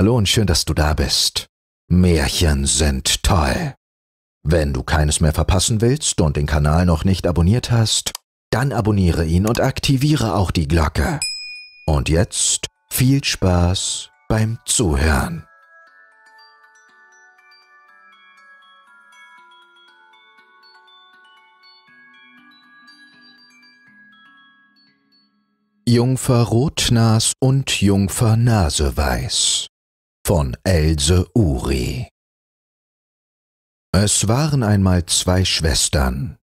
Hallo und schön, dass du da bist. Märchen sind toll. Wenn du keines mehr verpassen willst und den Kanal noch nicht abonniert hast, dann abonniere ihn und aktiviere auch die Glocke. Und jetzt viel Spaß beim Zuhören. Jungfer Rotnas und Jungfer Naseweiß von Else Uri Es waren einmal zwei Schwestern.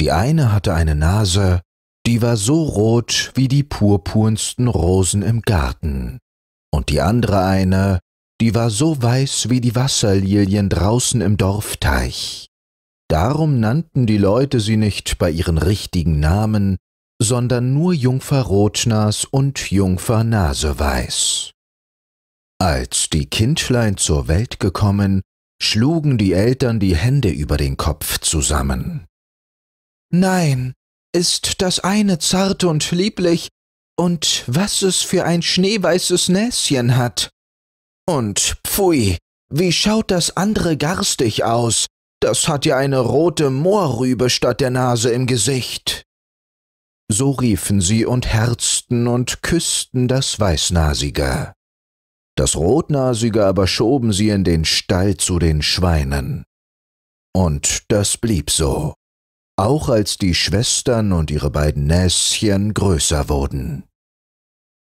Die eine hatte eine Nase, die war so rot wie die purpurnsten Rosen im Garten, und die andere eine, die war so weiß wie die Wasserlilien draußen im Dorfteich. Darum nannten die Leute sie nicht bei ihren richtigen Namen, sondern nur Jungfer Rotnas und Jungfer Naseweiß. Als die Kindlein zur Welt gekommen, schlugen die Eltern die Hände über den Kopf zusammen. Nein, ist das eine zart und lieblich, und was es für ein schneeweißes Näschen hat. Und pfui, wie schaut das andere garstig aus, das hat ja eine rote Moorrübe statt der Nase im Gesicht. So riefen sie und herzten und küssten das Weißnasige das Rotnasige aber schoben sie in den Stall zu den Schweinen. Und das blieb so, auch als die Schwestern und ihre beiden Näschen größer wurden.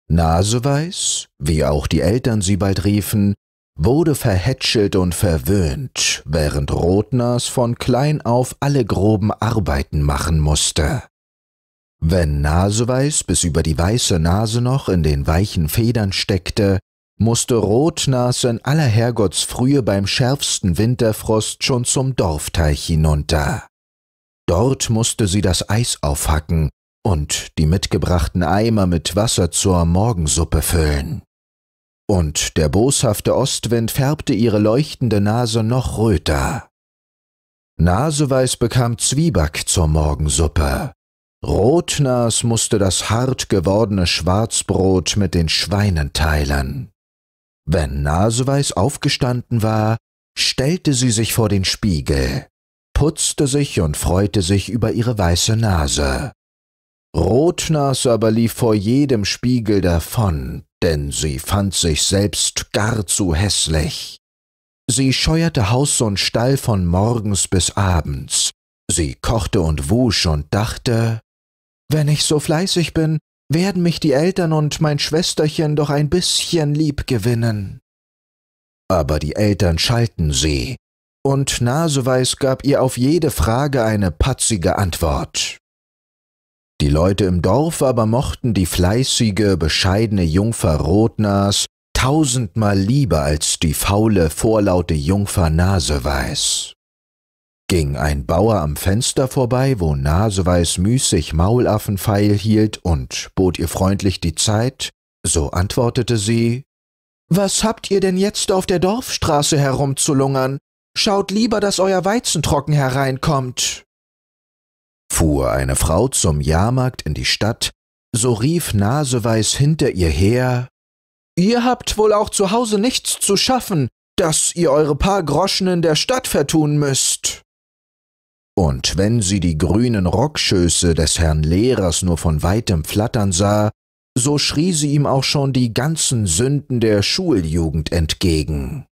Naseweiß, wie auch die Eltern sie bald riefen, wurde verhätschelt und verwöhnt, während Rotnas von klein auf alle groben Arbeiten machen musste. Wenn Naseweiß bis über die weiße Nase noch in den weichen Federn steckte, musste Rotnas in aller Herrgottsfrühe beim schärfsten Winterfrost schon zum Dorfteich hinunter. Dort musste sie das Eis aufhacken und die mitgebrachten Eimer mit Wasser zur Morgensuppe füllen. Und der boshafte Ostwind färbte ihre leuchtende Nase noch röter. Naseweiß bekam Zwieback zur Morgensuppe. Rotnas musste das hart gewordene Schwarzbrot mit den Schweinen teilen. Wenn Naseweiß aufgestanden war, stellte sie sich vor den Spiegel, putzte sich und freute sich über ihre weiße Nase. Rotnase aber lief vor jedem Spiegel davon, denn sie fand sich selbst gar zu hässlich. Sie scheuerte Haus und Stall von morgens bis abends. Sie kochte und wusch und dachte, wenn ich so fleißig bin, werden mich die Eltern und mein Schwesterchen doch ein bisschen lieb gewinnen. Aber die Eltern schalten sie, und Naseweiß gab ihr auf jede Frage eine patzige Antwort. Die Leute im Dorf aber mochten die fleißige, bescheidene Jungfer Rotnas tausendmal lieber als die faule, vorlaute Jungfer Naseweiß ging ein Bauer am Fenster vorbei, wo Naseweiß müßig Maulaffen feil hielt und bot ihr freundlich die Zeit, so antwortete sie, »Was habt ihr denn jetzt auf der Dorfstraße herumzulungern? Schaut lieber, dass euer Weizen trocken hereinkommt.« Fuhr eine Frau zum Jahrmarkt in die Stadt, so rief Naseweiß hinter ihr her, »Ihr habt wohl auch zu Hause nichts zu schaffen, dass ihr eure paar Groschen in der Stadt vertun müsst.« und wenn sie die grünen Rockschöße des Herrn Lehrers nur von weitem flattern sah, so schrie sie ihm auch schon die ganzen Sünden der Schuljugend entgegen.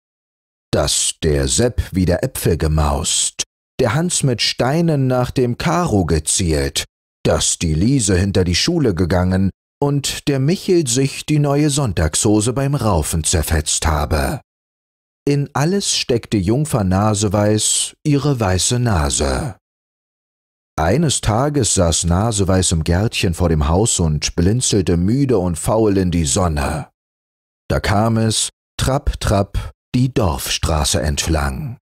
Dass der Sepp wieder Äpfel gemaust, der Hans mit Steinen nach dem Karo gezielt, dass die Liese hinter die Schule gegangen und der Michel sich die neue Sonntagshose beim Raufen zerfetzt habe. In alles steckte Jungfer Naseweiß ihre weiße Nase. Eines Tages saß Naseweiß im Gärtchen vor dem Haus und blinzelte müde und faul in die Sonne. Da kam es, trapp, trapp, die Dorfstraße entlang.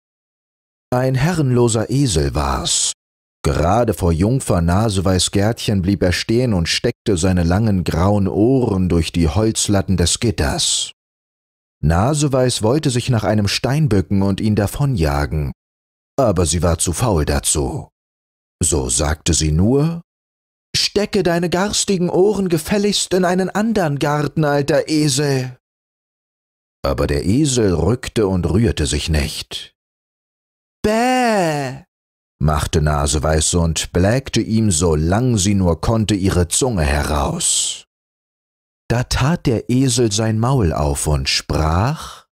Ein herrenloser Esel war's. Gerade vor Jungfer Naseweiß Gärtchen blieb er stehen und steckte seine langen grauen Ohren durch die Holzlatten des Gitters. Naseweiß wollte sich nach einem Stein bücken und ihn davonjagen, aber sie war zu faul dazu. So sagte sie nur, Stecke deine garstigen Ohren gefälligst in einen andern Garten, alter Esel. Aber der Esel rückte und rührte sich nicht. Bäh! machte Naseweiß und blägte ihm, solang sie nur konnte, ihre Zunge heraus. Da tat der Esel sein Maul auf und sprach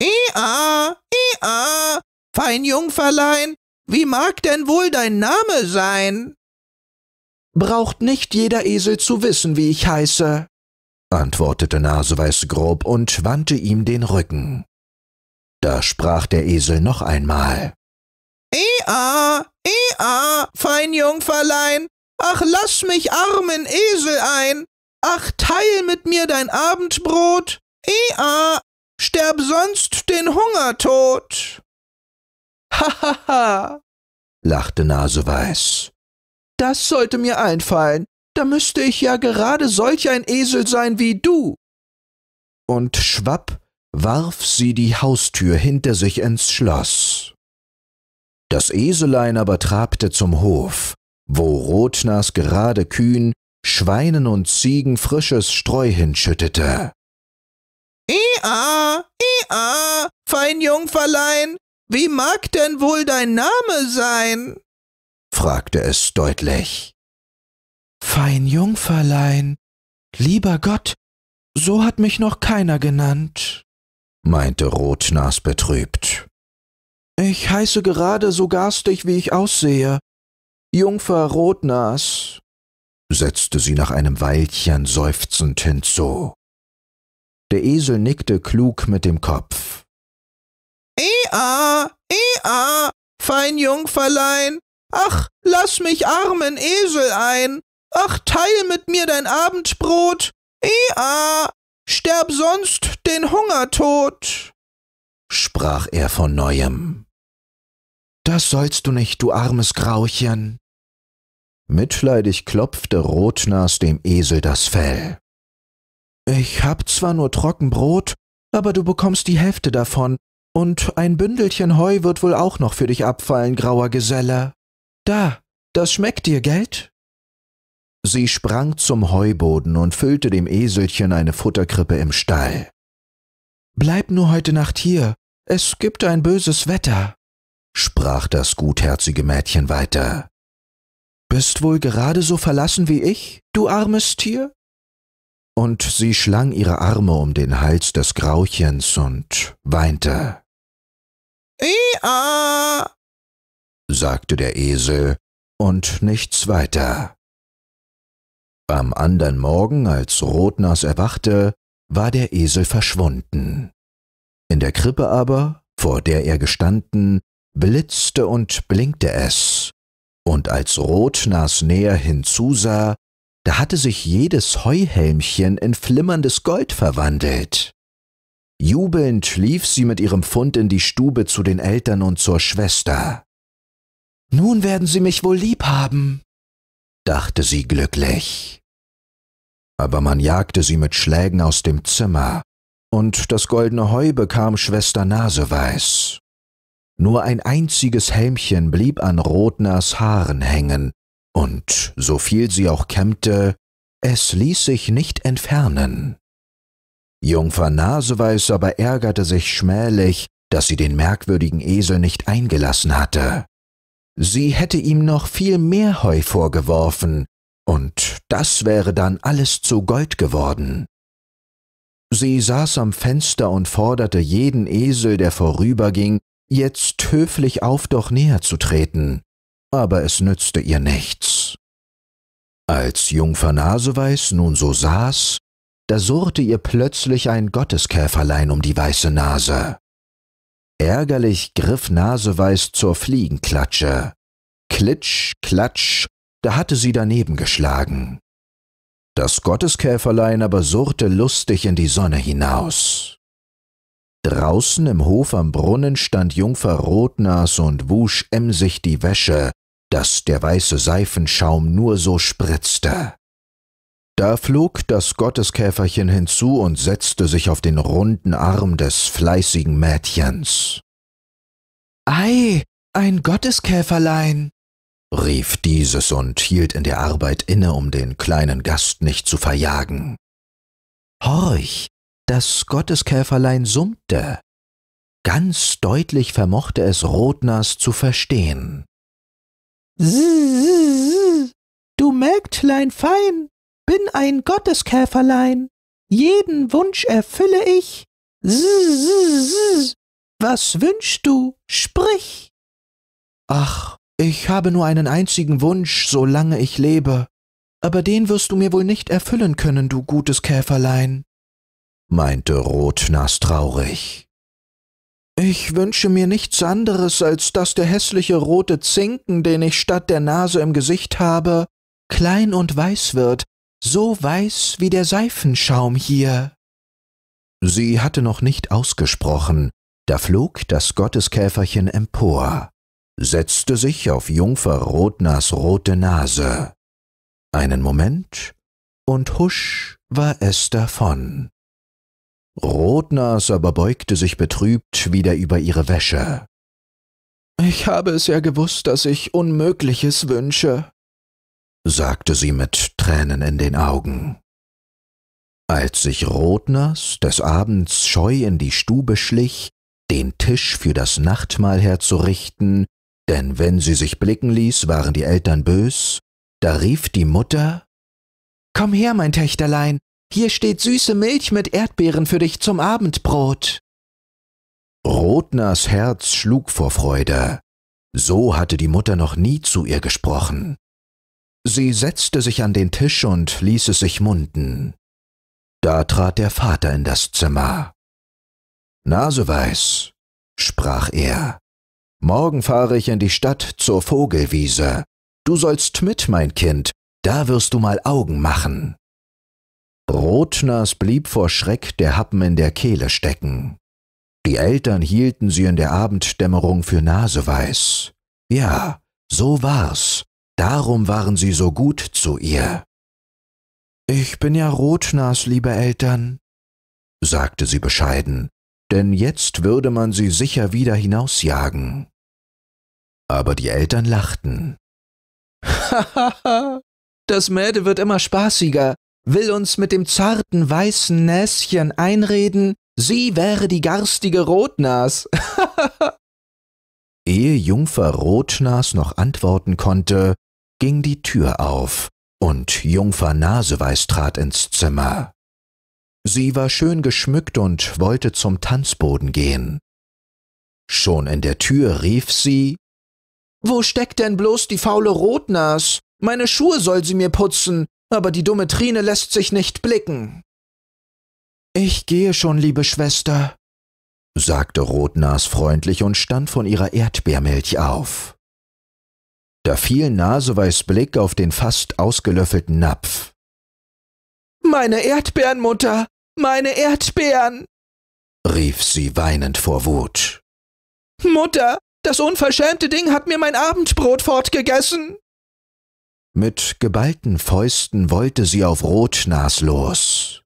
Ea, Ea, fein Jungferlein, wie mag denn wohl dein Name sein? Braucht nicht jeder Esel zu wissen, wie ich heiße, antwortete Naseweiß grob und wandte ihm den Rücken. Da sprach der Esel noch einmal. Ea, Ea, fein Jungferlein, ach lass mich armen Esel ein, Ach, teil mit mir dein Abendbrot. Ea, sterb sonst den Hungertod. Hahaha, lachte Naseweiß. Das sollte mir einfallen. Da müsste ich ja gerade solch ein Esel sein wie du. Und schwapp warf sie die Haustür hinter sich ins Schloss. Das Eselein aber trabte zum Hof, wo Rotnas gerade kühn Schweinen und Ziegen frisches Streu hinschüttete. Ia, Ia, fein Jungferlein, wie mag denn wohl dein Name sein? fragte es deutlich. Fein Jungferlein, lieber Gott, so hat mich noch keiner genannt, meinte Rotnas betrübt. Ich heiße gerade so garstig, wie ich aussehe. Jungfer Rotnas setzte sie nach einem Weilchen seufzend hinzu. Der Esel nickte klug mit dem Kopf. Ea, ea, fein Jungferlein, ach, lass mich armen Esel ein, ach, teil mit mir dein Abendbrot, ea, sterb sonst den Hungertod, sprach er von neuem. Das sollst du nicht, du armes Grauchen, Mitleidig klopfte Rotnas dem Esel das Fell. Ich hab zwar nur Trockenbrot, aber du bekommst die Hälfte davon, und ein Bündelchen Heu wird wohl auch noch für dich abfallen, grauer Geselle. Da, das schmeckt dir, Geld? Sie sprang zum Heuboden und füllte dem Eselchen eine Futterkrippe im Stall. Bleib nur heute Nacht hier, es gibt ein böses Wetter, sprach das gutherzige Mädchen weiter. Bist wohl gerade so verlassen wie ich, du armes Tier? Und sie schlang ihre Arme um den Hals des Grauchens und weinte. Ia, sagte der Esel, und nichts weiter. Am andern Morgen, als Rotnas erwachte, war der Esel verschwunden. In der Krippe aber, vor der er gestanden, blitzte und blinkte es, und als Rotnas näher hinzusah, da hatte sich jedes Heuhelmchen in flimmerndes Gold verwandelt. Jubelnd lief sie mit ihrem Fund in die Stube zu den Eltern und zur Schwester. Nun werden sie mich wohl lieb haben, dachte sie glücklich. Aber man jagte sie mit Schlägen aus dem Zimmer, und das goldene Heu bekam Schwester Naseweiß. Nur ein einziges Helmchen blieb an Rotners Haaren hängen, und so viel sie auch kämmte, es ließ sich nicht entfernen. Jungfer Naseweiß aber ärgerte sich schmählich, dass sie den merkwürdigen Esel nicht eingelassen hatte. Sie hätte ihm noch viel mehr Heu vorgeworfen, und das wäre dann alles zu Gold geworden. Sie saß am Fenster und forderte jeden Esel, der vorüberging, jetzt höflich auf, doch näher zu treten, aber es nützte ihr nichts. Als Jungfer Naseweiß nun so saß, da surrte ihr plötzlich ein Gotteskäferlein um die weiße Nase. Ärgerlich griff Naseweiß zur Fliegenklatsche. Klitsch, klatsch, da hatte sie daneben geschlagen. Das Gotteskäferlein aber surrte lustig in die Sonne hinaus. Draußen im Hof am Brunnen stand Jungfer Rotnas und wusch emsig die Wäsche, daß der weiße Seifenschaum nur so spritzte. Da flog das Gotteskäferchen hinzu und setzte sich auf den runden Arm des fleißigen Mädchens. Ei, ein Gotteskäferlein, rief dieses und hielt in der Arbeit inne, um den kleinen Gast nicht zu verjagen. Horch, das Gotteskäferlein summte. Ganz deutlich vermochte es Rotnas zu verstehen. Du Mägdlein fein, bin ein Gotteskäferlein, jeden Wunsch erfülle ich. Was wünschst du? Sprich! Ach, ich habe nur einen einzigen Wunsch, solange ich lebe. Aber den wirst du mir wohl nicht erfüllen können, du gutes Käferlein meinte Rotnas traurig. Ich wünsche mir nichts anderes, als dass der hässliche rote Zinken, den ich statt der Nase im Gesicht habe, klein und weiß wird, so weiß wie der Seifenschaum hier. Sie hatte noch nicht ausgesprochen, da flog das Gotteskäferchen empor, setzte sich auf Jungfer Rotnas rote Nase. Einen Moment, und husch war es davon. Rotnas aber beugte sich betrübt wieder über ihre Wäsche. Ich habe es ja gewusst, dass ich Unmögliches wünsche, sagte sie mit Tränen in den Augen. Als sich Rotnas des Abends scheu in die Stube schlich, den Tisch für das Nachtmahl herzurichten, denn wenn sie sich blicken ließ, waren die Eltern bös, da rief die Mutter Komm her, mein Töchterlein, hier steht süße Milch mit Erdbeeren für dich zum Abendbrot. Rotners Herz schlug vor Freude. So hatte die Mutter noch nie zu ihr gesprochen. Sie setzte sich an den Tisch und ließ es sich munden. Da trat der Vater in das Zimmer. Naseweiß, sprach er, morgen fahre ich in die Stadt zur Vogelwiese. Du sollst mit, mein Kind, da wirst du mal Augen machen. Rotnas blieb vor Schreck der Happen in der Kehle stecken. Die Eltern hielten sie in der Abenddämmerung für naseweiß. Ja, so war's. Darum waren sie so gut zu ihr. Ich bin ja Rotnas, liebe Eltern, sagte sie bescheiden, denn jetzt würde man sie sicher wieder hinausjagen. Aber die Eltern lachten. Hahaha, das Mädel wird immer spaßiger will uns mit dem zarten weißen Näschen einreden, sie wäre die garstige Rotnas. Ehe Jungfer Rotnas noch antworten konnte, ging die Tür auf und Jungfer Naseweiß trat ins Zimmer. Sie war schön geschmückt und wollte zum Tanzboden gehen. Schon in der Tür rief sie Wo steckt denn bloß die faule Rotnas? Meine Schuhe soll sie mir putzen, aber die dumme Trine lässt sich nicht blicken. Ich gehe schon, liebe Schwester, sagte Rotnas freundlich und stand von ihrer Erdbeermilch auf. Da fiel Naseweis Blick auf den fast ausgelöffelten Napf. Meine Erdbeerenmutter, Meine Erdbeeren! rief sie weinend vor Wut. Mutter, das unverschämte Ding hat mir mein Abendbrot fortgegessen! Mit geballten Fäusten wollte sie auf Rotnas los.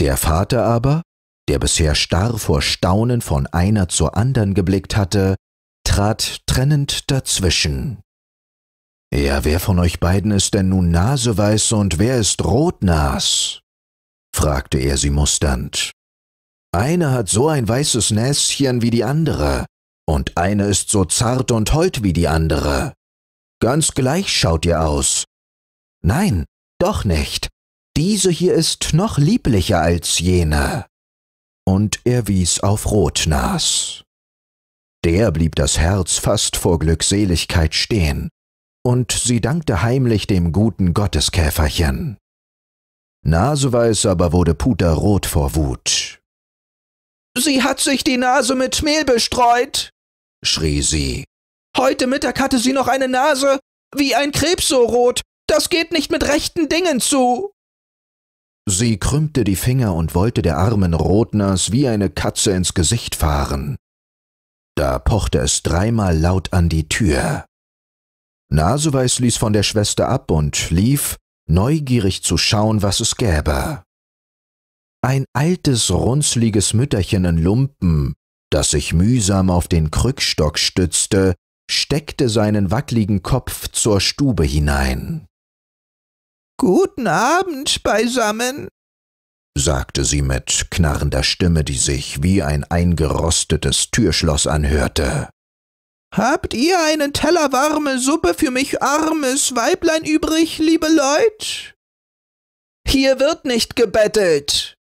Der Vater aber, der bisher starr vor Staunen von einer zur anderen geblickt hatte, trat trennend dazwischen. Ja, wer von euch beiden ist denn nun Naseweiß und wer ist Rotnas? fragte er sie musternd. Eine hat so ein weißes Näschen wie die andere, und eine ist so zart und hold wie die andere. Ganz gleich schaut ihr aus. Nein, doch nicht. Diese hier ist noch lieblicher als jene. Und er wies auf Rotnas. Der blieb das Herz fast vor Glückseligkeit stehen, und sie dankte heimlich dem guten Gotteskäferchen. Naseweiß aber wurde puterrot vor Wut. Sie hat sich die Nase mit Mehl bestreut, schrie sie Heute Mittag hatte sie noch eine Nase wie ein Krebs so rot. Das geht nicht mit rechten Dingen zu. Sie krümmte die Finger und wollte der armen Rotnas wie eine Katze ins Gesicht fahren. Da pochte es dreimal laut an die Tür. Naseweiß ließ von der Schwester ab und lief, neugierig zu schauen, was es gäbe. Ein altes, runzliges Mütterchen in Lumpen, das sich mühsam auf den Krückstock stützte, steckte seinen wackligen Kopf zur Stube hinein. Guten Abend beisammen, sagte sie mit knarrender Stimme, die sich wie ein eingerostetes Türschloss anhörte. Habt ihr einen Teller warme Suppe für mich armes Weiblein übrig, liebe Leut? Hier wird nicht gebettelt,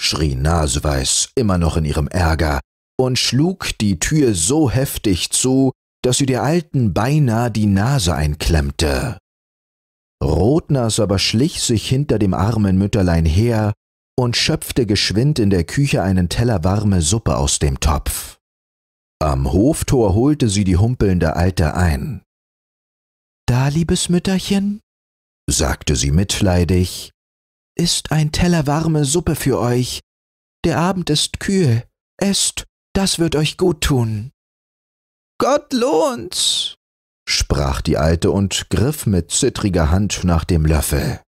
schrie Naseweiß immer noch in ihrem Ärger und schlug die Tür so heftig zu, dass sie der Alten beinahe die Nase einklemmte. Rotnas aber schlich sich hinter dem armen Mütterlein her und schöpfte geschwind in der Küche einen Teller warme Suppe aus dem Topf. Am Hoftor holte sie die humpelnde Alte ein. Da, liebes Mütterchen, sagte sie mitleidig, ist ein Teller warme Suppe für euch. Der Abend ist kühl. Esst, das wird euch gut tun. Gott lohnt's, sprach die Alte und griff mit zittriger Hand nach dem Löffel.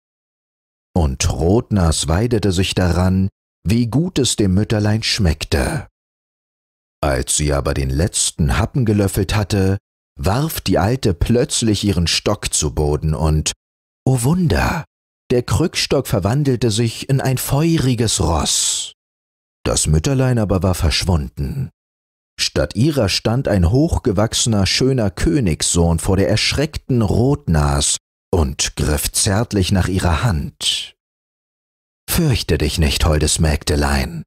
Und Rotnas weidete sich daran, wie gut es dem Mütterlein schmeckte. Als sie aber den letzten Happen gelöffelt hatte, warf die Alte plötzlich ihren Stock zu Boden und, o oh Wunder, der Krückstock verwandelte sich in ein feuriges Ross. Das Mütterlein aber war verschwunden. Statt ihrer stand ein hochgewachsener, schöner Königssohn vor der erschreckten Rotnas und griff zärtlich nach ihrer Hand. Fürchte dich nicht, holdes Mägdelein,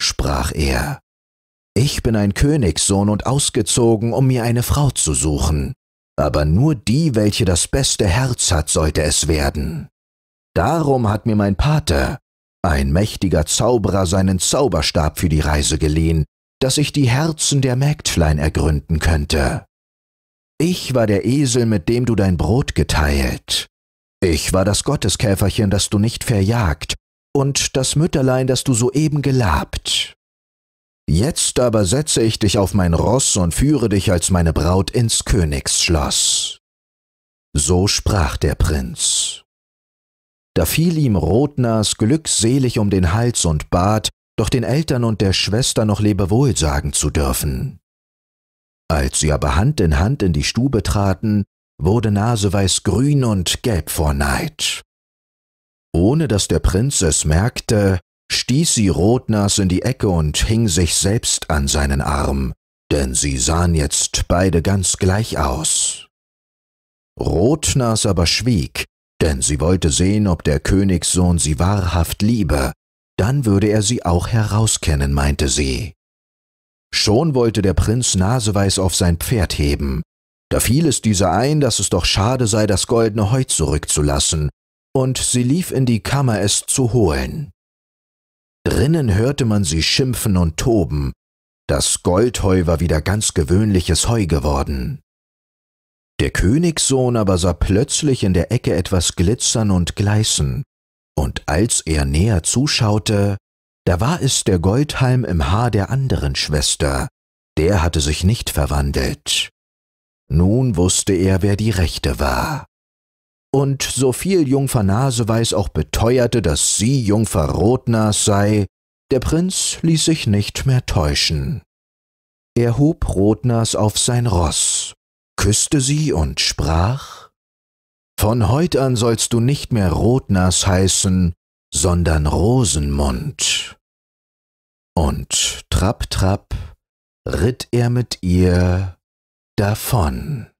sprach er. Ich bin ein Königssohn und ausgezogen, um mir eine Frau zu suchen, aber nur die, welche das beste Herz hat, sollte es werden. Darum hat mir mein Pater, ein mächtiger Zauberer, seinen Zauberstab für die Reise geliehen, dass ich die Herzen der Mägdlein ergründen könnte. Ich war der Esel, mit dem du dein Brot geteilt. Ich war das Gotteskäferchen, das du nicht verjagt, und das Mütterlein, das du soeben gelabt. Jetzt aber setze ich dich auf mein Ross und führe dich als meine Braut ins Königsschloss. So sprach der Prinz. Da fiel ihm Rotnas glückselig um den Hals und bat, doch den Eltern und der Schwester noch Lebewohl sagen zu dürfen. Als sie aber Hand in Hand in die Stube traten, wurde Naseweiß grün und gelb vor Neid. Ohne dass der Prinz es merkte, stieß sie Rotnas in die Ecke und hing sich selbst an seinen Arm, denn sie sahen jetzt beide ganz gleich aus. Rotnas aber schwieg, denn sie wollte sehen, ob der Königssohn sie wahrhaft liebe, dann würde er sie auch herauskennen, meinte sie. Schon wollte der Prinz Naseweis auf sein Pferd heben, da fiel es dieser ein, dass es doch schade sei, das goldene Heu zurückzulassen, und sie lief in die Kammer, es zu holen. Drinnen hörte man sie schimpfen und toben, das Goldheu war wieder ganz gewöhnliches Heu geworden. Der Königssohn aber sah plötzlich in der Ecke etwas glitzern und gleißen und als er näher zuschaute, da war es der Goldhalm im Haar der anderen Schwester, der hatte sich nicht verwandelt. Nun wusste er, wer die Rechte war. Und so viel Jungfer Naseweis auch beteuerte, dass sie Jungfer Rotnas sei, der Prinz ließ sich nicht mehr täuschen. Er hob Rotnas auf sein Ross, küßte sie und sprach von heut an sollst du nicht mehr Rotnas heißen, sondern Rosenmund. Und trapp, trapp ritt er mit ihr davon.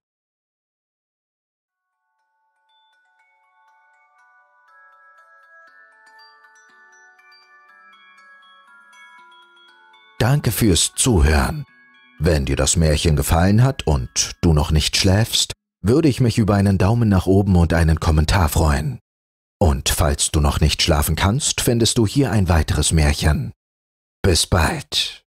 Danke fürs Zuhören. Wenn dir das Märchen gefallen hat und du noch nicht schläfst, würde ich mich über einen Daumen nach oben und einen Kommentar freuen. Und falls du noch nicht schlafen kannst, findest du hier ein weiteres Märchen. Bis bald.